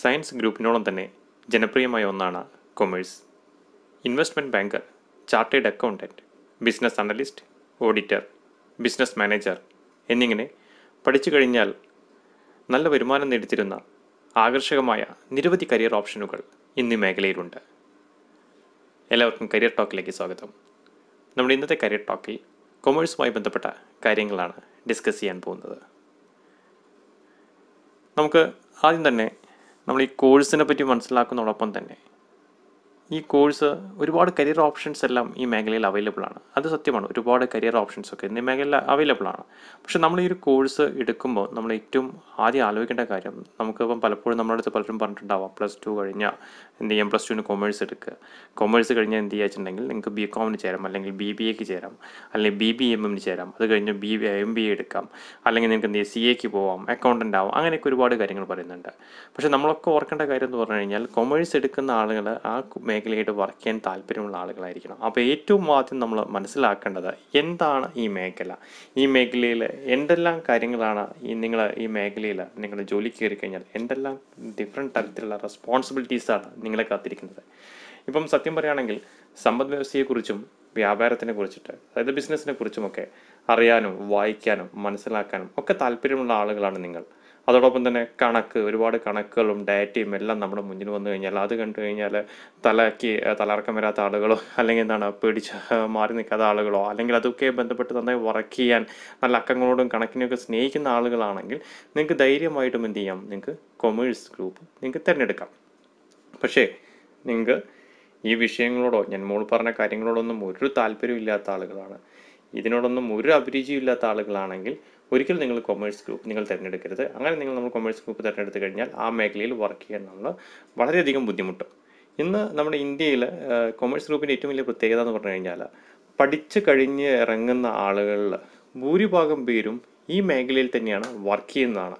science ഗ്രൂപ്പിനോളം തന്നെ ജനപ്രിയമായ ഒന്നാണ് commerce investment banker chartered accountant business analyst auditor business manager എന്നിങ്ങനെ പഠിച്ചു കഴിഞ്ഞാൽ നല്ല വരുമാനം നേടിത്തിരുന്ന ആകർഷകമായ നിരവധി കരിയർ ഓപ്ഷനുകൾ ഇന്ന് മേഖലയിലുണ്ട് എല്ലാവർക്കും കരിയർ ടോക്കിലേക്ക് സ്വാഗതം നമ്മുടെ ഇന്നത്തെ കരിയർ ടോക്കിൽ കൊമേഴ്സുമായി ബന്ധപ്പെട്ട കാര്യങ്ങളാണ് ഡിസ്കസ് ചെയ്യാൻ പോകുന്നത് നമുക്ക് ആദ്യം തന്നെ നമ്മൾ ഈ കോഴ്സിനെ പറ്റി മനസ്സിലാക്കുന്നതോടൊപ്പം തന്നെ ഈ കോഴ്സ് ഒരുപാട് കരിയർ ഓപ്ഷൻസ് എല്ലാം ഈ മേഖലയിൽ അവൈലബിൾ ആണ് അത് സത്യമാണ് ഒരുപാട് കരിയർ ഓപ്ഷൻസ് ഒക്കെ ഈ മേഖലയിൽ അവൈലബിൾ ആണ് പക്ഷെ നമ്മൾ ഈ ഒരു കോഴ്സ് എടുക്കുമ്പോൾ നമ്മൾ ഏറ്റവും ആദ്യം ആലോചിക്കേണ്ട കാര്യം നമുക്കിപ്പം പലപ്പോഴും നമ്മുടെ അടുത്ത് പലരും പറഞ്ഞിട്ടുണ്ടാവാം പ്ലസ് ടു കഴിഞ്ഞാൽ എന്ത് ചെയ്യാം പ്ലസ് ടുവിന് കൊമേഴ്സ് എടുക്കുക കൊമേഴ്സ് കഴിഞ്ഞാൽ എന്ത് ചെയ്യാച്ചിട്ടുണ്ടെങ്കിൽ നിങ്ങൾക്ക് ബി കോമിന് ചേരാം അല്ലെങ്കിൽ ബി ബി എക്ക് ചേരാം അല്ലെങ്കിൽ ബി ബി എം എമ്മിന് ചേരാം അത് കഴിഞ്ഞ് B B M B A എടുക്കാം അല്ലെങ്കിൽ നിങ്ങൾക്ക് എന്ത് ചെയ്യാം സി എക്ക് പോവാം അക്കൗണ്ടൻ്റ് ആവാം അങ്ങനെയൊക്കെ ഒരുപാട് കാര്യങ്ങൾ പറയുന്നുണ്ട് പക്ഷേ നമ്മളൊക്കെ ഓർക്കേണ്ട കാര്യം എന്ന് പറഞ്ഞു കഴിഞ്ഞാൽ കൊമേഴ്സ് എടുക്കുന്ന ആളുകൾ ആ മേഖലയായിട്ട് വർക്ക് ചെയ്യാൻ താല്പര്യമുള്ള ആളുകളായിരിക്കണം അപ്പോൾ ഏറ്റവും ആദ്യം നമ്മൾ മനസ്സിലാക്കേണ്ടത് എന്താണ് ഈ മേഖല ഈ മേഖലയിൽ എന്തെല്ലാം കാര്യങ്ങളാണ് ഈ നിങ്ങൾ ഈ മേഖലയിൽ നിങ്ങൾ ജോലി കയറി കഴിഞ്ഞാൽ എന്തെല്ലാം ഡിഫറെൻ്റ് തരത്തിലുള്ള റെസ്പോൺസിബിലിറ്റീസാണ് നിങ്ങളെ കാത്തിരിക്കുന്നത് ഇപ്പം സത്യം പറയുകയാണെങ്കിൽ സമ്പദ് വ്യവസ്ഥയെക്കുറിച്ചും വ്യാപാരത്തിനെ കുറിച്ചിട്ട് അതായത് ബിസിനസ്സിനെ കുറിച്ചുമൊക്കെ അറിയാനും വായിക്കാനും മനസ്സിലാക്കാനും ഒക്കെ താല്പര്യമുള്ള ആളുകളാണ് നിങ്ങൾ അതോടൊപ്പം തന്നെ കണക്ക് ഒരുപാട് കണക്കുകളും ഡാറ്റയും എല്ലാം നമ്മുടെ മുന്നിൽ വന്നു കഴിഞ്ഞാൽ അത് കണ്ടു കഴിഞ്ഞാൽ തലയ്ക്ക് തലർക്കം വരാത്ത ആളുകളോ അല്ലെങ്കിൽ എന്താണ് പേടിച്ച് മാറി നിൽക്കാത്ത ആളുകളോ അല്ലെങ്കിൽ അതൊക്കെ ബന്ധപ്പെട്ട് നന്നായി വർക്ക് ചെയ്യാൻ നല്ല അക്കങ്ങളോടും കണക്കിനെയൊക്കെ സ്നേഹിക്കുന്ന ആളുകളാണെങ്കിൽ നിങ്ങൾക്ക് ധൈര്യമായിട്ടും എന്ത് ചെയ്യാം നിങ്ങൾക്ക് കൊമേഴ്സ് ഗ്രൂപ്പ് നിങ്ങൾക്ക് തിരഞ്ഞെടുക്കാം പക്ഷേ നിങ്ങൾക്ക് ഈ വിഷയങ്ങളോടോ ഞാൻ മോൾ പറഞ്ഞ കാര്യങ്ങളോടൊന്നും ഒരു ഇല്ലാത്ത ആളുകളാണ് ഇതിനോടൊന്നും ഒരു അഭിരുചിയും ഇല്ലാത്ത ആളുകളാണെങ്കിൽ ഒരിക്കലും നിങ്ങൾ കൊമേഴ്സ് ഗ്രൂപ്പ് നിങ്ങൾ തിരഞ്ഞെടുക്കരുത് അങ്ങനെ നിങ്ങൾ നമ്മൾ കൊമേഴ്സ് ഗ്രൂപ്പ് തിരഞ്ഞെടുത്ത് കഴിഞ്ഞാൽ ആ മേഖലയിൽ വർക്ക് ചെയ്യാൻ നമ്മൾ വളരെയധികം ബുദ്ധിമുട്ട് ഇന്ന് നമ്മുടെ ഇന്ത്യയിൽ കൊമേഴ്സ് ഗ്രൂപ്പിൻ്റെ ഏറ്റവും വലിയ പ്രത്യേകത എന്ന് പറഞ്ഞു കഴിഞ്ഞാൽ പഠിച്ചു കഴിഞ്ഞ് ഇറങ്ങുന്ന ആളുകളിൽ ഭൂരിഭാഗം പേരും ഈ മേഖലയിൽ തന്നെയാണ് വർക്ക് ചെയ്യുന്നതാണ്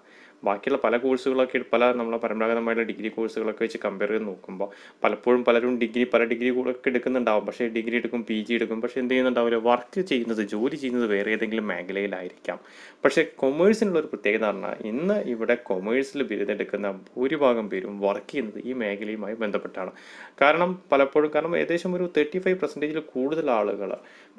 ബാക്കിയുള്ള പല കോഴ്സുകളൊക്കെ പല നമ്മളെ പരമ്പരാഗതമായിട്ടുള്ള ഡിഗ്രി കോഴ്സുകളൊക്കെ വെച്ച് കമ്പയർ ചെയ്ത് നോക്കുമ്പോൾ പലപ്പോഴും പലരും ഡിഗ്രി പല ഡിഗ്രി ഒക്കെ എടുക്കുന്നുണ്ടാവും പക്ഷേ ഡിഗ്രി എടുക്കും പി ജി എടുക്കും പക്ഷേ എന്ത് ചെയ്യുന്നുണ്ടാവില്ല വർക്ക് ചെയ്യുന്നത് ജോലി ചെയ്യുന്നത് വേറെ ഏതെങ്കിലും മേഖലയിലായിരിക്കാം പക്ഷേ കൊമേഴ്സിനുള്ള ഒരു പ്രത്യേകത പറഞ്ഞാൽ ഇന്ന് ഇവിടെ കൊമേഴ്സിൽ ബിരുദെടുക്കുന്ന ഭൂരിഭാഗം പേരും വർക്ക് ചെയ്യുന്നത് ഈ മേഖലയുമായി ബന്ധപ്പെട്ടാണ് കാരണം പലപ്പോഴും കാരണം ഏകദേശം ഒരു തേർട്ടി ഫൈവ് പെർസെൻറ്റേജിൽ കൂടുതൽ ആളുകൾ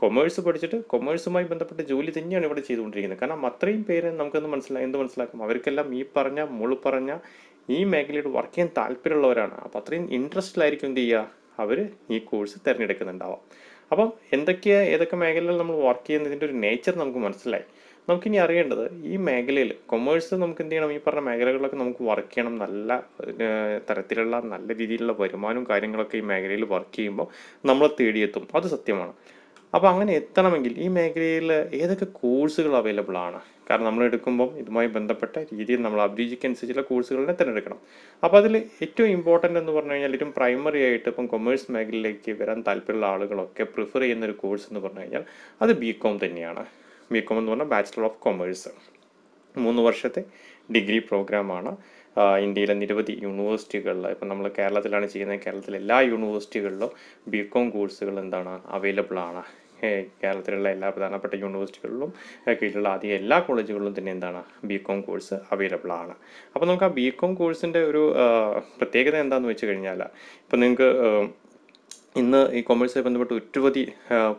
കൊമേഴ്സ് പഠിച്ചിട്ട് കൊമേഴ്സുമായി ബന്ധപ്പെട്ട ജോലി തന്നെയാണ് ഇവിടെ ചെയ്തുകൊണ്ടിരിക്കുന്നത് കാരണം അത്രയും പേര് നമുക്കൊന്ന് മനസ്സിലാക്കാം എന്ത് മനസ്സിലാക്കും അവർക്കെല്ലാം എല്ലാവരും ഈ പറഞ്ഞ മുള് പറഞ്ഞ ഈ മേഖലയിൽ വർക്ക് ചെയ്യാൻ താല്പര്യമുള്ളവരാണ് അപ്പോൾ അത്രയും ഇൻട്രസ്റ്റിലായിരിക്കും എന്ത് ചെയ്യുക അവർ ഈ കോഴ്സ് തിരഞ്ഞെടുക്കുന്നുണ്ടാവാം അപ്പം എന്തൊക്കെയാണ് ഏതൊക്കെ മേഖലയിൽ നമ്മൾ വർക്ക് ചെയ്യുന്നതിൻ്റെ ഒരു നേച്ചർ നമുക്ക് മനസ്സിലായി നമുക്കിനി അറിയേണ്ടത് ഈ മേഖലയിൽ കൊമേഴ്സ് നമുക്ക് എന്ത് ചെയ്യണം ഈ പറഞ്ഞ മേഖലകളിലൊക്കെ നമുക്ക് വർക്ക് ചെയ്യണം നല്ല തരത്തിലുള്ള നല്ല രീതിയിലുള്ള വരുമാനവും കാര്യങ്ങളൊക്കെ ഈ മേഖലയിൽ വർക്ക് ചെയ്യുമ്പോൾ നമ്മൾ തേടിയെത്തും അത് സത്യമാണ് അപ്പോൾ അങ്ങനെ എത്തണമെങ്കിൽ ഈ മേഖലയിൽ ഏതൊക്കെ കോഴ്സുകൾ അവൈലബിൾ ആണ് കാരണം നമ്മൾ എടുക്കുമ്പം ഇതുമായി ബന്ധപ്പെട്ട രീതിയിൽ നമ്മൾ അഭിരുചിക്കനുസരിച്ചുള്ള കോഴ്സുകളിനെ തിരഞ്ഞെടുക്കണം അപ്പോൾ അതിൽ ഏറ്റവും ഇമ്പോർട്ടൻ്റ് എന്ന് പറഞ്ഞു കഴിഞ്ഞാൽ ഏറ്റവും പ്രൈമറി ആയിട്ട് ഇപ്പം കൊമേഴ്സ് മേഖലയിലേക്ക് വരാൻ താല്പര്യമുള്ള ആളുകളൊക്കെ പ്രിഫർ ചെയ്യുന്ന ഒരു കോഴ്സ് എന്ന് പറഞ്ഞു കഴിഞ്ഞാൽ അത് ബി കോം തന്നെയാണ് ബി കോം എന്ന് പറഞ്ഞാൽ ബാച്ചിലർ ഓഫ് കൊമേഴ്സ് മൂന്ന് വർഷത്തെ ഡിഗ്രി പ്രോഗ്രാമാണ് ഇന്ത്യയിലെ നിരവധി യൂണിവേഴ്സിറ്റികളിൽ ഇപ്പം നമ്മൾ കേരളത്തിലാണ് ചെയ്യുന്നത് കേരളത്തിലെ എല്ലാ യൂണിവേഴ്സിറ്റികളിലും ബി കോം കോഴ്സുകൾ എന്താണ് അവൈലബിൾ ആണ് കേരളത്തിലുള്ള എല്ലാ പ്രധാനപ്പെട്ട യൂണിവേഴ്സിറ്റികളിലും കീഴിലുള്ള അധികം എല്ലാ കോളേജുകളിലും തന്നെ എന്താണ് ബി കോം കോഴ്സ് അവൈലബിൾ ആണ് അപ്പോൾ നമുക്ക് ആ ബി കോം കോഴ്സിൻ്റെ ഒരു പ്രത്യേകത എന്താണെന്ന് വെച്ച് കഴിഞ്ഞാൽ ഇപ്പം നിങ്ങൾക്ക് ഇന്ന് ഈ കൊമേഴ്സുമായി ബന്ധപ്പെട്ട് ഒറ്റവധി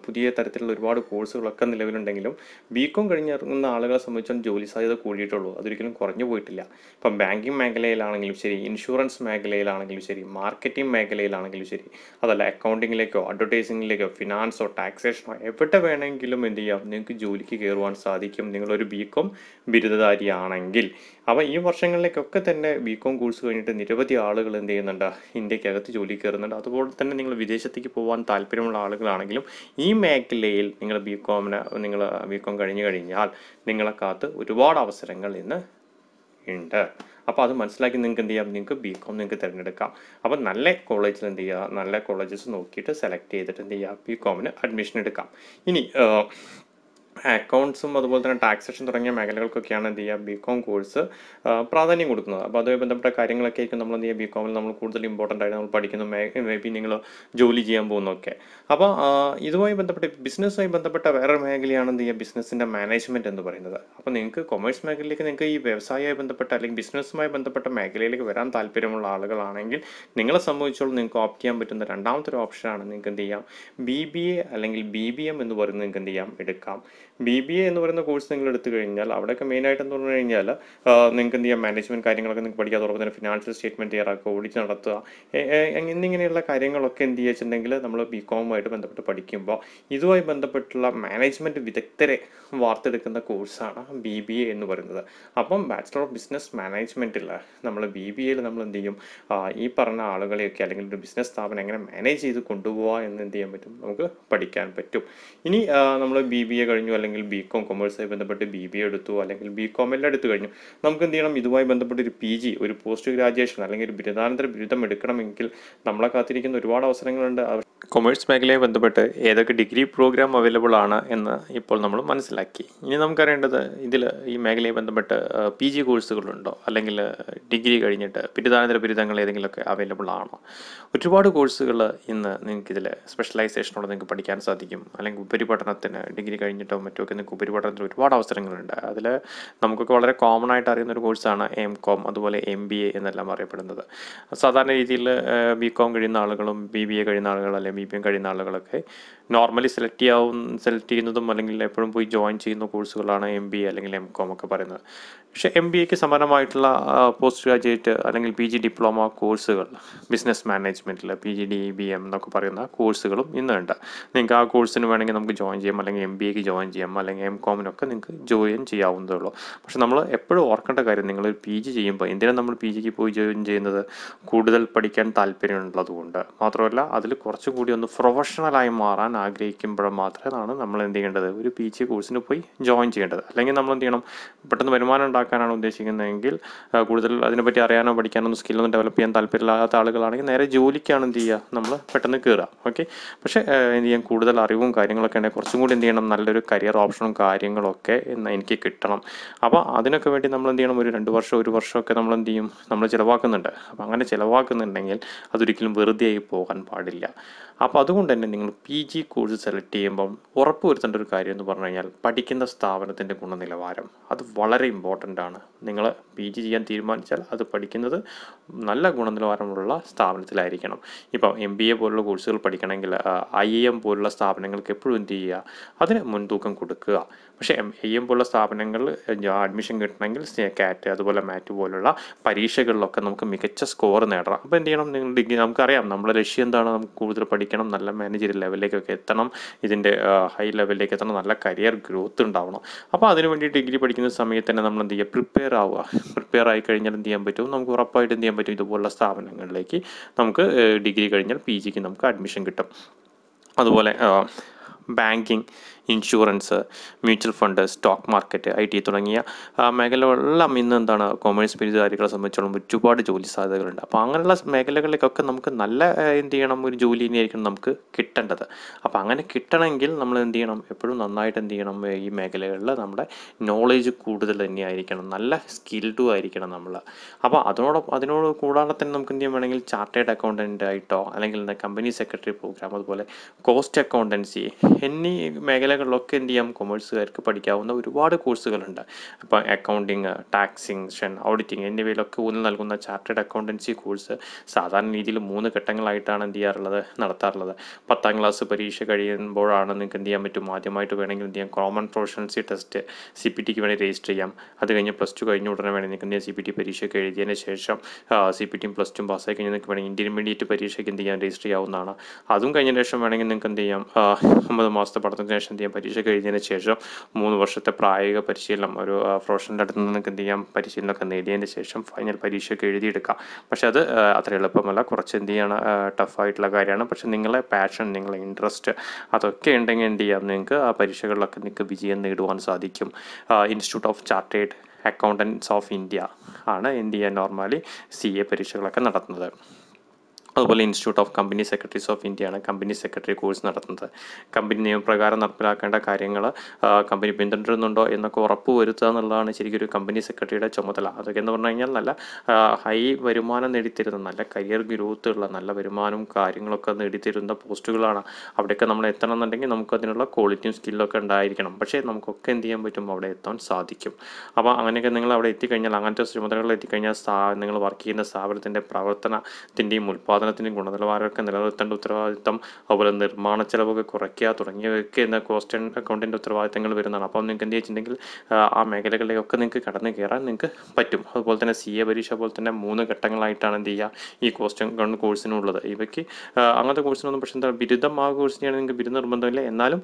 പുതിയ തരത്തിലുള്ള ഒരുപാട് കോഴ്സുകളൊക്കെ നിലവിലുണ്ടെങ്കിലും ബി കോം കഴിഞ്ഞിറങ്ങുന്ന ആളുകളെ സംബന്ധിച്ചാൽ ജോലി സാധ്യത കൂടിയിട്ടുള്ളൂ അതൊരിക്കലും കുറഞ്ഞു പോയിട്ടില്ല ഇപ്പം ബാങ്കിങ് മേഖലയിലാണെങ്കിലും ശരി ഇൻഷുറൻസ് മേഖലയിലാണെങ്കിലും ശരി മാർക്കറ്റിംഗ് മേഖലയിലാണെങ്കിലും ശരി അതല്ല അക്കൗണ്ടിങ്ങിലേക്കോ അഡ്വർടൈസിങ്ങിലേക്കോ ഫിനാൻസോ ടാക്സേഷനോ എവിടെ വേണമെങ്കിലും എന്ത് ചെയ്യാം നിങ്ങൾക്ക് ജോലിക്ക് കയറുവാൻ സാധിക്കും നിങ്ങളൊരു ബി കോം ബിരുദധാരിയാണെങ്കിൽ അപ്പോൾ ഈ വർഷങ്ങളിലേക്കൊക്കെ തന്നെ ബി കോം കോഴ്സ് കഴിഞ്ഞിട്ട് നിരവധി ആളുകൾ എന്ത് ചെയ്യുന്നുണ്ട് ഇന്ത്യക്കകത്ത് ജോലി കയറുന്നുണ്ട് അതുപോലെ തന്നെ നിങ്ങൾ വിദേശത്തേക്ക് പോകാൻ താല്പര്യമുള്ള ആളുകളാണെങ്കിലും ഈ മേഖലയിൽ നിങ്ങൾ ബി കോമിന് നിങ്ങൾ ബി കോം കഴിഞ്ഞു കഴിഞ്ഞാൽ നിങ്ങളെ കാത്ത് ഒരുപാട് അവസരങ്ങൾ ഇന്ന് ഉണ്ട് അപ്പോൾ അത് മനസ്സിലാക്കി നിങ്ങൾക്ക് എന്ത് ചെയ്യാം നിങ്ങൾക്ക് ബി കോം നിങ്ങൾക്ക് തിരഞ്ഞെടുക്കാം അപ്പോൾ നല്ല കോളേജിൽ എന്ത് ചെയ്യുക നല്ല കോളേജസ് നോക്കിയിട്ട് സെലക്ട് ചെയ്തിട്ട് എന്ത് ചെയ്യുക ബി കോമിന് അഡ്മിഷൻ എടുക്കാം ഇനി അക്കൗണ്ട്സും അതുപോലെ തന്നെ ടാക്സേഷൻ തുടങ്ങിയ മേഖലകൾക്കൊക്കെയാണ് എന്ത് ചെയ്യുക ബി കോം കോഴ്സ് പ്രാധാന്യം കൊടുക്കുന്നത് അപ്പോൾ അതുമായി ബന്ധപ്പെട്ട കാര്യങ്ങളൊക്കെ ആയിരിക്കും നമ്മൾ എന്ത് ചെയ്യുക ബി കോമിൽ നമ്മൾ കൂടുതൽ ഇമ്പോർട്ടൻ്റ് ആയിട്ട് നമ്മൾ പഠിക്കുന്നു മേ ബി നിങ്ങൾ ജോലി ചെയ്യാൻ പോകുന്നൊക്കെ അപ്പോൾ ഇതുമായി ബന്ധപ്പെട്ട് ബിസിനസ്സുമായി ബന്ധപ്പെട്ട വേറെ മേഖലയാണ് എന്ത് ചെയ്യുക ബിസിനസ്സിൻ്റെ മാനേജ്മെൻറ്റ് എന്ന് പറയുന്നത് അപ്പോൾ നിങ്ങൾക്ക് കൊമേഴ്സ് മേഖലയിലേക്ക് നിങ്ങൾക്ക് ഈ വ്യവസായവുമായി ബന്ധപ്പെട്ട അല്ലെങ്കിൽ ബിസിനസ്സുമായി ബന്ധപ്പെട്ട മേഖലയിലേക്ക് വരാൻ താല്പര്യമുള്ള ആളുകളാണെങ്കിൽ നിങ്ങളെ സംബന്ധിച്ചോളം നിങ്ങൾക്ക് ഓപ്റ്റ് ചെയ്യാൻ പറ്റുന്ന രണ്ടാമത്തെ ഒരു ഓപ്ഷനാണ് നിങ്ങൾക്ക് എന്ത് ചെയ്യാം ബി ബി എ അല്ലെങ്കിൽ ബി ബി എം എന്ന് പറയുന്നത് നിങ്ങൾക്ക് എന്ത് ചെയ്യാം എടുക്കാം ബി ബി എ എന്ന് പറയുന്ന കോഴ്സ് നിങ്ങൾ എടുത്തു കഴിഞ്ഞാൽ അവിടെയൊക്കെ മെയിനായിട്ടെന്ന് പറഞ്ഞു കഴിഞ്ഞാൽ നിങ്ങൾക്ക് എന്ത് ചെയ്യാം മാനേജ്മെൻറ്റ് കാര്യങ്ങളൊക്കെ നിങ്ങൾക്ക് പഠിക്കാൻ തുടങ്ങുന്ന ഫിനാൻഷ്യൽ സ്റ്റേറ്റ്മെൻറ്റ് തയ്യാറാക്കുക ഓഡിറ്റ് നടത്തുക എന്നിങ്ങനെയുള്ള കാര്യങ്ങളൊക്കെ എന്ത് ചെയ്യുന്നുണ്ടെങ്കിൽ നമ്മൾ ബി കോമുമായിട്ട് ബന്ധപ്പെട്ട് പഠിക്കുമ്പോൾ ഇതുമായി ബന്ധപ്പെട്ടുള്ള മാനേജ്മെൻറ്റ് വിദഗ്ധരെ വാർത്തെടുക്കുന്ന കോഴ്സാണ് ബി ബി എ എന്ന് പറയുന്നത് അപ്പം ബാച്ചിലർ ഓഫ് ബിസിനസ് മാനേജ്മെൻറ്റിൽ നമ്മൾ ബി ബി എയിൽ നമ്മൾ എന്ത് ചെയ്യും ഈ പറഞ്ഞ ആളുകളെയൊക്കെ അല്ലെങ്കിൽ ഒരു ബിസിനസ് സ്ഥാപനം എങ്ങനെ മാനേജ് ചെയ്ത് കൊണ്ടുപോകുക എന്ന് എന്ത് ചെയ്യാൻ പറ്റും നമുക്ക് പഠിക്കാൻ പറ്റും ഇനി നമ്മൾ ബി ബി എ കഴിഞ്ഞു അല്ലെങ്കിൽ അല്ലെങ്കിൽ ബി കോം കൊമേഴ്സായി ബന്ധപ്പെട്ട് ബി ബി എടുത്തു അല്ലെങ്കിൽ ബി കോം എല്ലാം എടുത്തു കഴിഞ്ഞു നമുക്ക് എന്ത് ചെയ്യണം ഇതുമായി ബന്ധപ്പെട്ട് ഒരു പി ജി ഒരു പോസ്റ്റ് ഗ്രാജുവേഷൻ അല്ലെങ്കിൽ ഒരു ബിരുദാനന്തര ബിരുദം എടുക്കണമെങ്കിൽ നമ്മളെ കാത്തിരിക്കുന്ന ഒരുപാട് അവസരങ്ങളുണ്ട് കൊമേഴ്സ് മേഖലയെ ബന്ധപ്പെട്ട് ഏതൊക്കെ ഡിഗ്രി പ്രോഗ്രാം അവൈലബിൾ ആണ് എന്ന് ഇപ്പോൾ നമ്മൾ മനസ്സിലാക്കി ഇനി നമുക്കറിയേണ്ടത് ഇതിൽ ഈ മേഖലയെ ബന്ധപ്പെട്ട് പി ജി കോഴ്സുകളുണ്ടോ അല്ലെങ്കിൽ ഡിഗ്രി കഴിഞ്ഞിട്ട് ബിരുദാനന്തര ബിരുദങ്ങൾ ഏതെങ്കിലുമൊക്കെ അവൈലബിൾ ആണോ ഒരുപാട് കോഴ്സുകൾ ഇന്ന് നിങ്ങൾക്ക് ഇതിൽ സ്പെഷ്യലൈസേഷനോടെ നിങ്ങൾക്ക് പഠിക്കാൻ സാധിക്കും അല്ലെങ്കിൽ ഉപരിപഠനത്തിന് ഡിഗ്രി കഴിഞ്ഞിട്ടോ മറ്റുമൊക്കെ നിങ്ങൾക്ക് ഉപരിപഠനത്തിന് ഒരുപാട് അവസരങ്ങളുണ്ട് അതിൽ നമുക്കൊക്കെ വളരെ കോമൺ ആയിട്ട് അറിയുന്ന ഒരു കോഴ്സാണ് എം കോം അതുപോലെ എം ബി എ എന്നെല്ലാം അറിയപ്പെടുന്നത് സാധാരണ രീതിയിൽ ബി കോം കഴിയുന്ന ആളുകളും ബി ബി എ കഴിയുന്ന ആളുകളും എം കഴിയുന്ന ആളുകളൊക്കെ നോർമലി സെലക്ട് ചെയ്യാവുന്ന സെലക്ട് ചെയ്യുന്നതും അല്ലെങ്കിൽ എപ്പോഴും പോയി ജോയിൻ ചെയ്യുന്ന കോഴ്സുകളാണ് എം ബി എ അല്ലെങ്കിൽ എം കോം ഒക്കെ പറയുന്നത് പക്ഷേ എം ബി എക്ക് സമാനമായിട്ടുള്ള പോസ്റ്റ് ഗ്രാജുവേറ്റ് അല്ലെങ്കിൽ പി ജി ഡിപ്ലോമ കോഴ്സുകൾ ബിസിനസ് മാനേജ്മെൻറ്റിൽ P G D B M എന്നൊക്കെ പറയുന്ന കോഴ്സുകളും ഇന്നുണ്ട് നിങ്ങൾക്ക് ആ കോഴ്സിന് വേണമെങ്കിൽ നമുക്ക് ജോയിൻ ചെയ്യാം അല്ലെങ്കിൽ എം ബി എക്ക് ജോയിൻ ചെയ്യാം അല്ലെങ്കിൽ എം കോമിനൊക്കെ നിങ്ങൾക്ക് ജോയിൻ ചെയ്യാവുന്നതേ ഉള്ളൂ പക്ഷേ നമ്മൾ എപ്പോഴും ഓർക്കേണ്ട കാര്യം നിങ്ങൾ പി ജി ചെയ്യുമ്പോൾ എന്തിനാണ് നമ്മൾ പി ജിക്ക് പോയി ജോയിൻ ചെയ്യുന്നത് കൂടുതൽ പഠിക്കാൻ താല്പര്യമുള്ളതുകൊണ്ട് മാത്രമല്ല അതിൽ കുറച്ചും കൂടി ഒന്ന് പ്രൊഫഷണലായി മാറാൻ ആഗ്രഹിക്കുമ്പോൾ മാത്രമേ നമ്മൾ എന്ത് ചെയ്യേണ്ടത് ഒരു പി ജി കോഴ്സിന് പോയി ജോയിൻ ചെയ്യേണ്ടത് അല്ലെങ്കിൽ നമ്മൾ എന്ത് ചെയ്യണം പെട്ടെന്ന് വരുമാനം ഉണ്ടാക്കാനാണ് ഉദ്ദേശിക്കുന്നതെങ്കിൽ കൂടുതൽ അതിനെപ്പറ്റി അറിയാനോ പഠിക്കാനോ ഒന്നും സ്കില്ലൊന്നും ഡെവലപ്പ് ചെയ്യാൻ താല്പര്യമില്ലാത്ത ആളുകളാണെങ്കിൽ നേരെ ജോലിക്കാണ് എന്ത് ചെയ്യുക നമ്മൾ പെട്ടെന്ന് കയറുക ഓക്കെ പക്ഷേ എന്ത് ചെയ്യാൻ കൂടുതൽ അറിവും കാര്യങ്ങളൊക്കെ ഉണ്ടെങ്കിൽ കുറച്ചും കൂടി എന്ത് ചെയ്യണം നല്ലൊരു കരിയർ ഓപ്ഷനും കാര്യങ്ങളൊക്കെ എനിക്ക് കിട്ടണം അപ്പോൾ അതിനൊക്കെ വേണ്ടി നമ്മൾ എന്ത് ചെയ്യണം ഒരു രണ്ട് വർഷം ഒരു വർഷമൊക്കെ നമ്മൾ എന്ത് ചെയ്യും നമ്മൾ ചിലവാക്കുന്നുണ്ട് അപ്പോൾ അങ്ങനെ ചിലവാക്കുന്നുണ്ടെങ്കിൽ അതൊരിക്കലും വെറുതെ ആയി പോകാൻ പാടില്ല അപ്പോൾ അതുകൊണ്ട് തന്നെ നിങ്ങൾ പി ജി കോഴ്സ് സെലക്ട് ചെയ്യുമ്പം ഉറപ്പ് വരുത്തേണ്ട ഒരു കാര്യം എന്ന് പറഞ്ഞു കഴിഞ്ഞാൽ പഠിക്കുന്ന സ്ഥാപനത്തിൻ്റെ ഗുണനിലവാരം അത് വളരെ ഇമ്പോർട്ടൻ്റ് ആണ് നിങ്ങൾ പി ജി ചെയ്യാൻ തീരുമാനിച്ചാൽ അത് പഠിക്കുന്നത് നല്ല ഗുണനിലവാരമുള്ള സ്ഥാപനത്തിലായിരിക്കണം ഇപ്പോൾ എം ബി എ പോലുള്ള കോഴ്സുകൾ പഠിക്കണമെങ്കിൽ ഐ എം പോലുള്ള സ്ഥാപനങ്ങൾക്ക് എപ്പോഴും എന്ത് ചെയ്യുക അതിന് മുൻതൂക്കം കൊടുക്കുക പക്ഷേ എം ഐ എം പോലുള്ള സ്ഥാപനങ്ങളിൽ അഡ്മിഷൻ കിട്ടണമെങ്കിൽ കാറ്റ് അതുപോലെ മാറ്റ് പോലുള്ള പരീക്ഷകളിലൊക്കെ നമുക്ക് മികച്ച സ്കോർ നേടണം അപ്പോൾ എന്ത് ചെയ്യണം നിങ്ങൾ ഡിഗ്രി നമുക്കറിയാം നമ്മുടെ ലക്ഷ്യം എന്താണ് നമുക്ക് കൂടുതൽ പഠിക്കണം നല്ല മാനേജർ ലെവലിലേക്കൊക്കെ എത്തണം ഇതിൻ്റെ ഹൈ ലെവലിലേക്ക് എത്തണം നല്ല കരിയർ ഗ്രോത്ത് ഉണ്ടാവണം അപ്പോൾ അതിനുവേണ്ടി ഡിഗ്രി പഠിക്കുന്ന സമയത്ത് തന്നെ നമ്മൾ എന്ത് ചെയ്യുക പ്രിപ്പയർ ആവുക പ്രിപ്പയർ ആയി കഴിഞ്ഞാൽ എന്ത് ചെയ്യാൻ പറ്റും നമുക്ക് ഉറപ്പായിട്ട് എന്ത് ചെയ്യാൻ പറ്റും ഇതുപോലുള്ള സ്ഥാപനങ്ങളിലേക്ക് നമുക്ക് ഡിഗ്രി കഴിഞ്ഞാൽ പി ജിക്ക് നമുക്ക് അഡ്മിഷൻ കിട്ടും അതുപോലെ banking insurance mutual fund stock market I T തുടങ്ങിയ മേഖലകളെല്ലാം ഇന്ന് എന്താണ് കോമേഴ്സ് ബിരുദധാരികളെ സംബന്ധിച്ചോളം ഒരുപാട് ജോലി സാധ്യതകളുണ്ട് അപ്പോൾ അങ്ങനെയുള്ള മേഖലകളിലേക്കൊക്കെ നമുക്ക് നല്ല എന്ത് ചെയ്യണം ഒരു ജോലി തന്നെയായിരിക്കണം നമുക്ക് കിട്ടേണ്ടത് അപ്പോൾ അങ്ങനെ കിട്ടണമെങ്കിൽ നമ്മൾ എന്ത് ചെയ്യണം എപ്പോഴും നന്നായിട്ട് എന്ത് ചെയ്യണം ഈ മേഖലകളിൽ നമ്മുടെ നോളേജ് കൂടുതൽ തന്നെയായിരിക്കണം നല്ല സ്കിൽഡും ആയിരിക്കണം നമ്മൾ അപ്പോൾ അതിനോടൊപ്പം അതിനോട് കൂടാതെ തന്നെ നമുക്ക് എന്ത് ചെയ്യാൻ വേണമെങ്കിൽ ചാർട്ടേഡ് അക്കൗണ്ടൻ്റ് ആയിട്ടോ അല്ലെങ്കിൽ കമ്പനി സെക്രട്ടറി പ്രോഗ്രാം അതുപോലെ കോസ്റ്റ് അക്കൗണ്ടൻസി എന്നീ മേഖലകൾ മേഖലകളിലൊക്കെ എന്ത് ചെയ്യാം കൊമേഴ്സുകാർക്ക് പഠിക്കാവുന്ന ഒരുപാട് കോഴ്സുകളുണ്ട് അപ്പോൾ അക്കൗണ്ടിങ് ടാക്സിങ് ഓഡിറ്റിങ് എന്നിവയിലൊക്കെ ഊന്നൽ നൽകുന്ന ചാർട്ടേഡ് അക്കൗണ്ടൻസി കോഴ്സ് സാധാരണ രീതിയിൽ മൂന്ന് ഘട്ടങ്ങളായിട്ടാണ് എന്ത് ചെയ്യാറുള്ളത് നടത്താറുള്ളത് പത്താം ക്ലാസ് പരീക്ഷ കഴിയുമ്പോഴാണ് നിങ്ങൾക്ക് എന്ത് ചെയ്യാൻ പറ്റും ആദ്യമായിട്ട് വേണമെങ്കിൽ എന്ത് ചെയ്യാം common proficiency test C P ടിക്ക് വേണമെങ്കിൽ രജിസ്റ്റർ ചെയ്യാം അത് കഴിഞ്ഞ് പ്ലസ് ടു കഴിഞ്ഞ ഉടനെ വേണമെങ്കിൽ നിങ്ങൾക്ക് എന്ത് ചെയ്യാം സി പി ടി പരീക്ഷയ്ക്ക് എഴുതിയതിന് ശേഷം സി പി ടിയും പ്ലസ് ടു പാസ്സായി കഴിഞ്ഞാൽ നിങ്ങൾക്ക് വേണമെങ്കിൽ ഇൻ്റർമീഡിയറ്റ് പരീക്ഷയ്ക്ക് എന്ത് ചെയ്യാം രജിസ്റ്റർ ചെയ്യാവുന്നതാണ് അതും കഴിഞ്ഞ ശേഷം വേണമെങ്കിൽ നിങ്ങൾക്ക് എന്ത് ചെയ്യാം ഒമ്പത് മാസത്തെ പഠനത്തിന് ശേഷം എന്ത് ചെയ്യാം പരീക്ഷ കഴിഞ്ഞതിന് ശേഷം മൂന്ന് വർഷത്തെ പ്രായോഗിക പരിശീലനം ഒരു പ്രൊഫഷണലിൻ്റെ അടുത്ത് നിന്നൊക്കെ എന്ത് ചെയ്യാം പരിശീലനമൊക്കെ നേടിയതിന് ശേഷം ഫൈനൽ പരീക്ഷയൊക്കെ എഴുതിയെടുക്കാം പക്ഷെ അത് അത്ര എളുപ്പമല്ല കുറച്ച് എന്ത് ചെയ്യണം ടഫായിട്ടുള്ള കാര്യമാണ് പക്ഷെ നിങ്ങളെ പാഷൻ നിങ്ങളെ ഇൻട്രസ്റ്റ് അതൊക്കെ ഉണ്ടെങ്കിൽ എന്ത് ചെയ്യാം നിങ്ങൾക്ക് ആ പരീക്ഷകളിലൊക്കെ നിങ്ങൾക്ക് വിജയം നേടുവാൻ സാധിക്കും institute of chartered accountants of India ആണ് ഇന്ത്യ നോർമലി സി എ പരീക്ഷകളൊക്കെ നടത്തുന്നത് അതുപോലെ institute of company secretaries of ഇന്ത്യയാണ് കമ്പനി സെക്രട്ടറി കോഴ്സ് നടത്തുന്നത് കമ്പനി നിയമപ്രകാരം നടപ്പിലാക്കേണ്ട കാര്യങ്ങൾ കമ്പനി പിന്തുടരുന്നുണ്ടോ എന്നൊക്കെ ഉറപ്പുവരുത്തുക എന്നുള്ളതാണ് ശരിക്കും ഒരു കമ്പനി സെക്രട്ടറിയുടെ ചുമതല അതൊക്കെ എന്ന് പറഞ്ഞു കഴിഞ്ഞാൽ നല്ല ഹൈ വരുമാനം നേടിത്തരുന്ന നല്ല കരിയർ ഗ്രോത്ത് ഉള്ള നല്ല വരുമാനവും കാര്യങ്ങളൊക്കെ നേടിത്തരുന്ന പോസ്റ്റുകളാണ് അവിടെയൊക്കെ നമ്മൾ എത്തണം എന്നുണ്ടെങ്കിൽ നമുക്ക് അതിനുള്ള ക്വാളിറ്റിയും സ്കില്ലൊക്കെ ഉണ്ടായിരിക്കണം പക്ഷേ നമുക്കൊക്കെ എന്ത് ചെയ്യാൻ പറ്റും അവിടെ എത്താൻ സാധിക്കും അപ്പോൾ അങ്ങനെയൊക്കെ നിങ്ങൾ അവിടെ എത്തിക്കഴിഞ്ഞാൽ അങ്ങനത്തെ ചുമതലകളിൽ എത്തിക്കഴിഞ്ഞാൽ നിങ്ങൾ വർക്ക് ചെയ്യുന്ന സ്ഥാപനത്തിൻ്റെ പ്രവർത്തനത്തിൻ്റെയും ഉൽപ്പാദന ഉൽപ്പാദനത്തിൻ്റെയും ഗുണനിലവാരമൊക്കെ നിലനിർത്തേണ്ട ഉത്തരവാദിത്തം അതുപോലെ നിർമ്മാണ ചെലവൊക്കെ കുറയ്ക്കുക തുടങ്ങിയവയൊക്കെ എന്ന കോസ്റ്റ് ആൻഡ് അക്കൗണ്ടിൻ്റെ ഉത്തരവാദിത്തങ്ങൾ വരുന്നതാണ് അപ്പം നിങ്ങൾക്ക് എന്ത് ചെയ്യുന്നുണ്ടെങ്കിൽ ആ മേഖലകളിലൊക്കെ നിങ്ങൾക്ക് കടന്നു കയറാൻ നിങ്ങൾക്ക് പറ്റും അതുപോലെ തന്നെ സി എ പരീക്ഷ പോലെ തന്നെ മൂന്ന് ഘട്ടങ്ങളായിട്ടാണ് എന്ത് ചെയ്യുക ഈ കോസ്റ്റ് അക്കൗണ്ട് കോഴ്സിനുള്ളത് ഇവയ്ക്ക് അങ്ങനത്തെ കോഴ്സിനൊന്നും പക്ഷേ എന്താ ബിരുദം ആ കോഴ്സിനെയാണ് നിങ്ങൾക്ക് ബിരുദ നിർബന്ധമില്ല എന്നാലും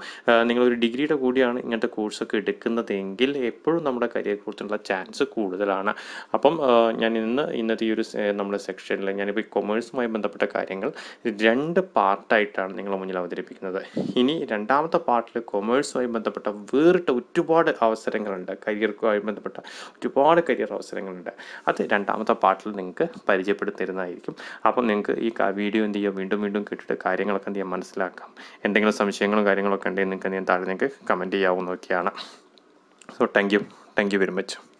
നിങ്ങളൊരു ഡിഗ്രിയുടെ കൂടിയാണ് ഇങ്ങനത്തെ കോഴ്സൊക്കെ എടുക്കുന്നതെങ്കിൽ എപ്പോഴും നമ്മുടെ കരിയർ കുറിച്ചുള്ള ചാൻസ് കൂടുതലാണ് അപ്പം ഞാൻ ഇന്ന് ഇന്നത്തെ ഈ ഒരു നമ്മുടെ സെക്ഷനിൽ ഞാനിപ്പോൾ ഈ കൊമേഴ്സുമായി ബന്ധപ്പെട്ട് ബന്ധപ്പെട്ട കാര്യങ്ങൾ രണ്ട് പാർട്ടായിട്ടാണ് നിങ്ങൾ മുന്നിൽ അവതരിപ്പിക്കുന്നത് ഇനി രണ്ടാമത്തെ പാർട്ടിൽ കൊമേഴ്സുമായി ബന്ധപ്പെട്ട വേറിട്ട ഒരുപാട് അവസരങ്ങളുണ്ട് കരിയർക്കുമായി ബന്ധപ്പെട്ട ഒരുപാട് കരിയർ അവസരങ്ങളുണ്ട് അത് രണ്ടാമത്തെ പാർട്ടിൽ നിങ്ങൾക്ക് പരിചയപ്പെടുത്തരുന്നതായിരിക്കും അപ്പം നിങ്ങൾക്ക് ഈ വീഡിയോ എന്ത് ചെയ്യുക വീണ്ടും വീണ്ടും കേട്ടിട്ട് കാര്യങ്ങളൊക്കെ എന്ത് ചെയ്യാം മനസ്സിലാക്കാം എന്തെങ്കിലും സംശയങ്ങളും കാര്യങ്ങളൊക്കെ ഉണ്ടെങ്കിൽ നിങ്ങൾക്ക് എന്ത് താഴെ നിങ്ങൾക്ക് കമൻറ്റ് ചെയ്യാവുന്നതൊക്കെയാണ് so thank you thank you very much